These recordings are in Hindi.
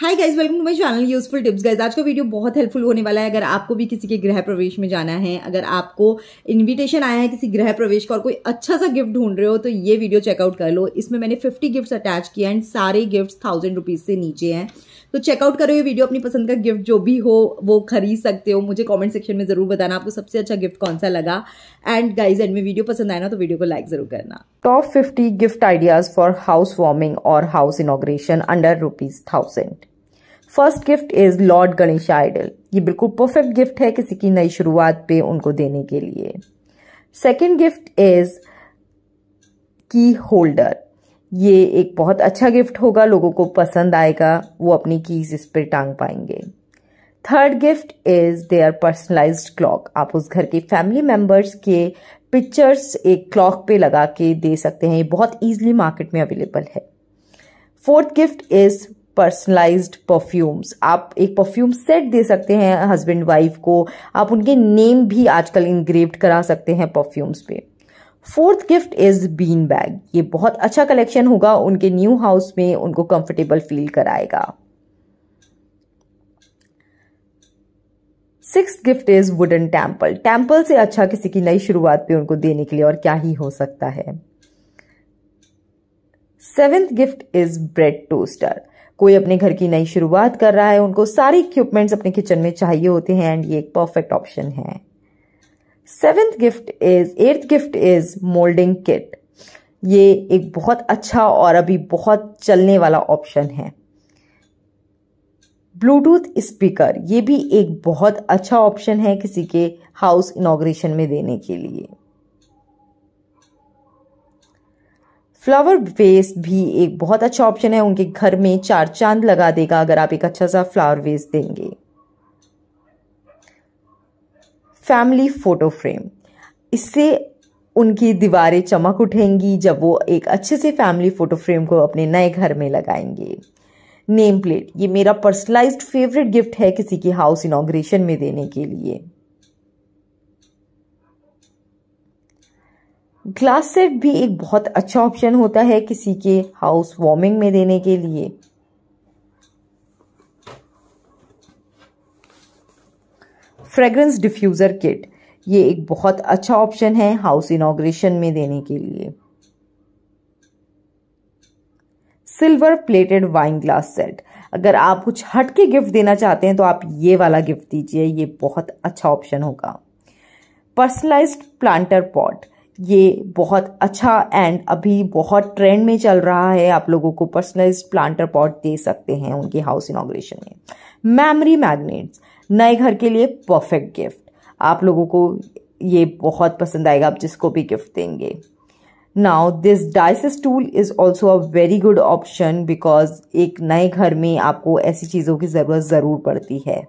hi guys welcome to my channel useful tips guys आज का वीडियो बहुत हेल्पफुल होने वाला है अगर आपको भी किसी के गृह प्रवेश में जाना है अगर आपको इनविटेशन आया है किसी गृह प्रवेश का और कोई अच्छा सा गिफ्ट ढूंढ रहे हो तो ये वीडियो चेकआउट कर लो इसमें मैंने 50 गिफ्ट्स अटैच किए एंड सारे गिफ्ट्स थाउजेंड रुपीज़ से नीचे हैं तो चेकआउट करो ये वीडियो अपनी पसंद का गिफ्ट जो भी हो वो खरीद सकते हो मुझे कॉमेंट सेक्शन में ज़रूर बताना आपको सबसे अच्छा गिफ्ट कौन सा लगा एंड गाइज एंड में वीडियो पसंद आया ना तो वीडियो को लाइक ज़रूर करना top fifty gift ideas for house warming और house inauguration under rupees thousand first gift is lord Ganesh idol ये बिल्कुल परफेक्ट गिफ्ट है किसी की नई शुरुआत पे उनको देने के लिए second gift is key holder ये एक बहुत अच्छा गिफ्ट होगा लोगों को पसंद आएगा वो अपनी कीज इस पर टांग पाएंगे third gift is their personalise clock आप उस घर के फैमिली मेम्बर्स के पिक्चर्स एक क्लॉक पे लगा के दे सकते हैं ये बहुत ईजिली मार्केट में अवेलेबल है fourth gift is personalised perfumes आप एक परफ्यूम सेट दे सकते हैं हस्बैंड वाइफ को आप उनके नेम भी आजकल इंग्रेव्ड करा सकते हैं परफ्यूम्स पे fourth gift is bean bag ये बहुत अच्छा कलेक्शन होगा उनके न्यू हाउस में उनको कंफर्टेबल फील कराएगा six gift is wooden temple temple से अच्छा किसी की नई शुरुआत पे उनको देने के लिए और क्या ही हो सकता है seventh gift is bread toaster कोई अपने घर की नई शुरुआत कर रहा है उनको सारे इक्विपमेंट्स अपने किचन में चाहिए होते हैं एंड ये एक परफेक्ट ऑप्शन है seventh gift is eighth gift is moulding kit ये एक बहुत अच्छा और अभी बहुत चलने वाला ऑप्शन है ब्लूटूथ स्पीकर ये भी एक बहुत अच्छा ऑप्शन है किसी के हाउस इनोग्रेशन में देने के लिए फ्लावर वेस्ट भी एक बहुत अच्छा ऑप्शन है उनके घर में चार चांद लगा देगा अगर आप एक अच्छा सा फ्लावर वेस्ट देंगे फैमिली फोटो फ्रेम इससे उनकी दीवारें चमक उठेंगी जब वो एक अच्छे से फैमिली फोटो फ्रेम को अपने नए घर में लगाएंगे नेम प्लेट ये मेरा पर्सनलाइज्ड फेवरेट गिफ्ट है किसी की हाउस इनाग्रेशन में देने के लिए ग्लास सेट भी एक बहुत अच्छा ऑप्शन होता है किसी के हाउस वार्मिंग में देने के लिए फ्रेग्रेंस डिफ्यूज़र किट ये एक बहुत अच्छा ऑप्शन है हाउस इनोग्रेशन में देने के लिए silver plated wine glass set अगर आप कुछ हटके गिफ्ट देना चाहते हैं तो आप ये वाला गिफ्ट दीजिए ये बहुत अच्छा ऑप्शन होगा पर्सनलाइज्ड प्लांटर पॉट ये बहुत अच्छा एंड अभी बहुत ट्रेंड में चल रहा है आप लोगों को पर्सनलाइज प्लांटर पॉट दे सकते हैं उनके हाउस इनोग्रेशन में मेमरी मैग्नेट्स नए घर के लिए परफेक्ट गिफ्ट आप लोगों को ये बहुत पसंद आएगा आप जिसको भी गिफ्ट देंगे now this dices tool is also a very good option because एक नए घर में आपको ऐसी चीज़ों की ज़रूरत ज़रूर पड़ती है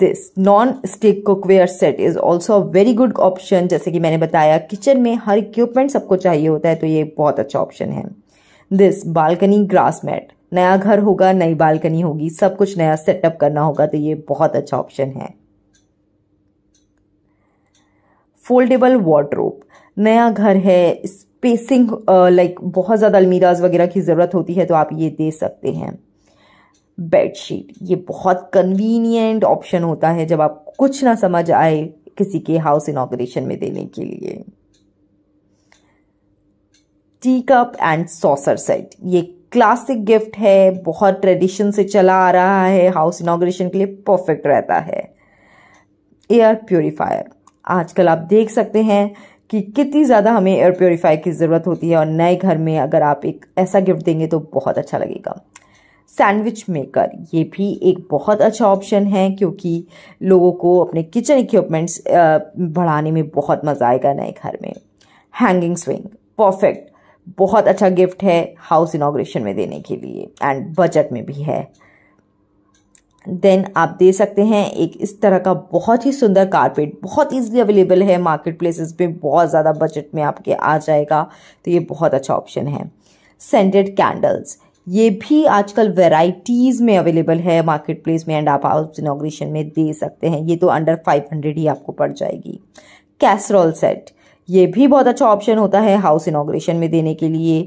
this non stick cookware set is also a very good option जैसे कि मैंने बताया किचन में हर इक्विपमेंट सबको चाहिए होता है तो ये बहुत अच्छा ऑप्शन है दिस बालकनी ग्रास मैट नया घर होगा नई बालकनी होगी सब कुछ नया सेटअप करना होगा तो ये बहुत अच्छा ऑप्शन है फोल्डेबल वार्ड्रोब नया घर है स्पेसिंग लाइक uh, बहुत ज़्यादा अलमीराज वगैरह की ज़रूरत होती है तो आप ये दे सकते हैं बेडशीट ये बहुत कन्वीनियंट ऑप्शन होता है जब आप कुछ ना समझ आए किसी के हाउस इनोग्रेशन में देने के लिए tea cup and saucer set ये क्लासिक गिफ्ट है बहुत ट्रेडिशन से चला आ रहा है हाउस इनोग्रेशन के लिए परफेक्ट रहता है एयर प्योरीफायर आजकल आप देख सकते हैं कि कितनी ज़्यादा हमें एयर प्योरीफायर की ज़रूरत होती है और नए घर में अगर आप एक ऐसा गिफ्ट देंगे तो बहुत अच्छा लगेगा सैंडविच मेकर ये भी एक बहुत अच्छा ऑप्शन है क्योंकि लोगों को अपने किचन इक्विपमेंट्स बढ़ाने में बहुत मज़ा आएगा नए घर में हैंगिंग स्विंग परफेक्ट बहुत अच्छा गिफ्ट है हाउस इनाग्रेशन में देने के लिए एंड बजट में भी है देन आप दे सकते हैं एक इस तरह का बहुत ही सुंदर कारपेट बहुत इजीली अवेलेबल है मार्केट प्लेसेस में बहुत ज़्यादा बजट में आपके आ जाएगा तो ये बहुत अच्छा ऑप्शन है सेंटेड कैंडल्स ये भी आजकल वेराइटीज़ में अवेलेबल है मार्केट प्लेस में एंड आप हाउस इनोग्रेशन में दे सकते हैं ये तो अंडर 500 ही आपको पड़ जाएगी कैसरोल सेट ये भी बहुत अच्छा ऑप्शन होता है हाउस इनोग्रेशन में देने के लिए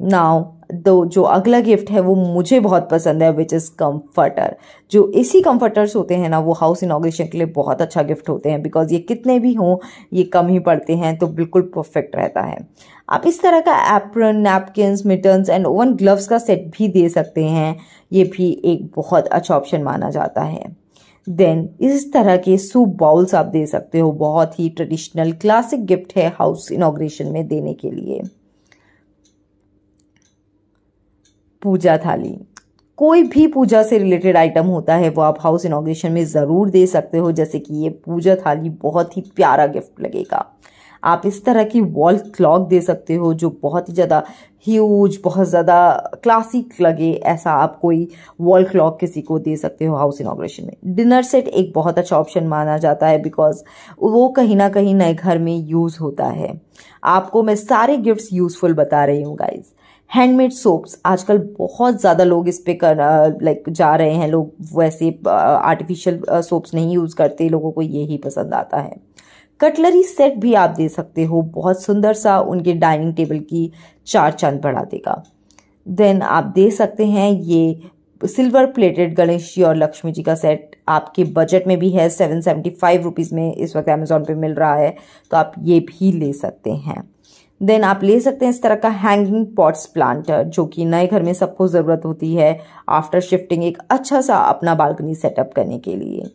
नाउ दो जो अगला गिफ्ट है वो मुझे बहुत पसंद है विच इज़ कम्फर्टर जो एसी कम्फर्टर्स होते हैं ना वो हाउस इनोग्रेशन के लिए बहुत अच्छा गिफ्ट होते हैं बिकॉज ये कितने भी हों ये कम ही पड़ते हैं तो बिल्कुल परफेक्ट रहता है आप इस तरह का apron napkin mittens and oven gloves का सेट भी दे सकते हैं ये भी एक बहुत अच्छा ऑप्शन माना जाता है देन इस तरह के सूप बाउल्स आप दे सकते हो बहुत ही ट्रेडिशनल क्लासिक गिफ्ट है हाउस इनोग्रेशन में देने के लिए पूजा थाली कोई भी पूजा से रिलेटेड आइटम होता है वो आप हाउस इनोग्रेशन में ज़रूर दे सकते हो जैसे कि ये पूजा थाली बहुत ही प्यारा गिफ्ट लगेगा आप इस तरह की वॉल क्लॉक दे सकते हो जो बहुत ही ज़्यादा ह्यूज बहुत ज़्यादा क्लासिक लगे ऐसा आप कोई वॉल क्लॉक किसी को दे सकते हो हाउस इनोग्रेशन में डिनर सेट एक बहुत अच्छा ऑप्शन माना जाता है बिकॉज वो कहीं ना कहीं नए घर में यूज़ होता है आपको मैं सारे गिफ्ट्स यूज़फुल बता रही हूँ गाइज़ हैंडमेड सोप्स आजकल बहुत ज़्यादा लोग इस पर कर लाइक जा रहे हैं लोग वैसे आर्टिफिशियल सोप्स नहीं यूज़ करते लोगों को ये ही पसंद आता है कटलरी सेट भी आप दे सकते हो बहुत सुंदर सा उनके डाइनिंग टेबल की चार चांद बढ़ा देगा देन आप दे सकते हैं ये सिल्वर प्लेटेड गणेश जी और लक्ष्मी जी का सेट आपके बजट में भी है सेवन सेवेंटी फाइव रुपीज़ में इस वक्त अमेज़ोन पे मिल रहा है तो आप ये भी ले सकते हैं देन आप ले सकते हैं इस तरह का हैंगिंग पॉट्स प्लांट जो कि नए घर में सबको ज़रूरत होती है आफ्टर शिफ्टिंग एक अच्छा सा अपना बालकनी सेटअप करने के लिए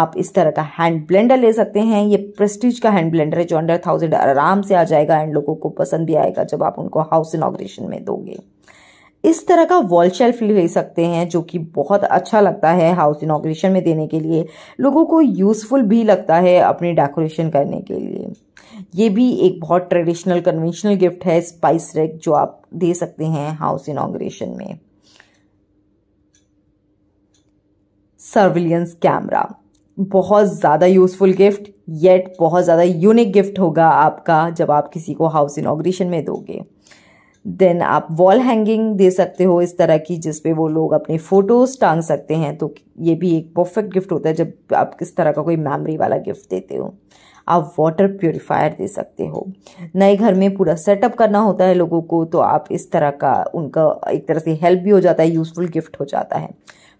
आप इस तरह का हैंड ब्लेंडर ले सकते हैं ये प्रेस्टीज का हैंड ब्लेंडर है जो अंडर थाउजेंड आराम से आ जाएगा एंड लोगों को पसंद भी आएगा जब आप उनको हाउस इनोग्रेशन में दोगे इस तरह का वॉल शेल्फ ले सकते हैं जो कि बहुत अच्छा लगता है हाउस इनोग्रेशन में देने के लिए लोगों को यूज़फुल भी लगता है अपनी डेकोरेशन करने के लिए ये भी एक बहुत ट्रेडिशनल कन्वेंशनल गिफ्ट है स्पाइस रेक जो आप दे सकते हैं हाउस इनोग्रेशन में सर्विलियंस कैमरा बहुत ज़्यादा यूज़फुल गिफ्ट येट बहुत ज़्यादा यूनिक गिफ्ट होगा आपका जब आप किसी को हाउस इनोग्रेशन में दोगे देन आप वॉल हैंगिंग दे सकते हो इस तरह की जिसपे वो लोग अपने फोटोज टांग सकते हैं तो ये भी एक परफेक्ट गिफ्ट होता है जब आप किस तरह का कोई मेमोरी वाला गिफ्ट देते हो आप वाटर प्योरीफायर दे सकते हो नए घर में पूरा सेटअप करना होता है लोगों को तो आप इस तरह का उनका एक तरह से हेल्प भी हो जाता है यूजफुल गिफ्ट हो जाता है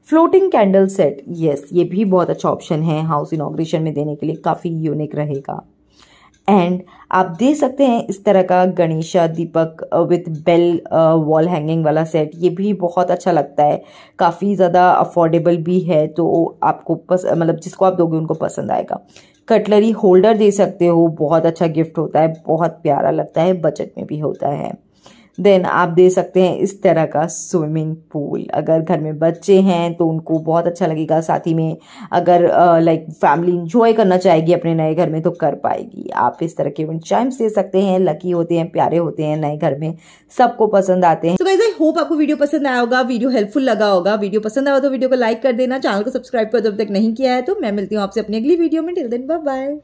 फ्लोटिंग कैंडल सेट यस ये भी बहुत अच्छा ऑप्शन है हाउस इनोग्रेशन में देने के लिए काफ़ी यूनिक रहेगा एंड आप देख सकते हैं इस तरह का गणेशा दीपक विथ बेल वॉल हैंगिंग वाला सेट ये भी बहुत अच्छा लगता है काफ़ी ज़्यादा अफोर्डेबल भी है तो आपको पस मतलब जिसको आप दोगे उनको पसंद आएगा कटलरी होल्डर दे सकते हो बहुत अच्छा गिफ्ट होता है बहुत प्यारा लगता है बजट में भी होता है देन आप दे सकते हैं इस तरह का स्विमिंग पूल अगर घर में बच्चे हैं तो उनको बहुत अच्छा लगेगा साथ ही में अगर लाइक फैमिली इंजॉय करना चाहेगी अपने नए घर में तो कर पाएगी आप इस तरह के उन चाइम्स दे सकते हैं लकी होते हैं प्यारे होते हैं नए घर में सबको पसंद आते हैं तो आई होप आपको वीडियो पसंद आया होगा वीडियो हेल्पफुल लगा होगा वीडियो पसंद आया तो वीडियो को लाइक कर देना चैनल को सब्सक्राइब कर जब तक नहीं किया है तो मैं मिलती हूँ आपसे अपनी अगली वीडियो में टिल देन बाय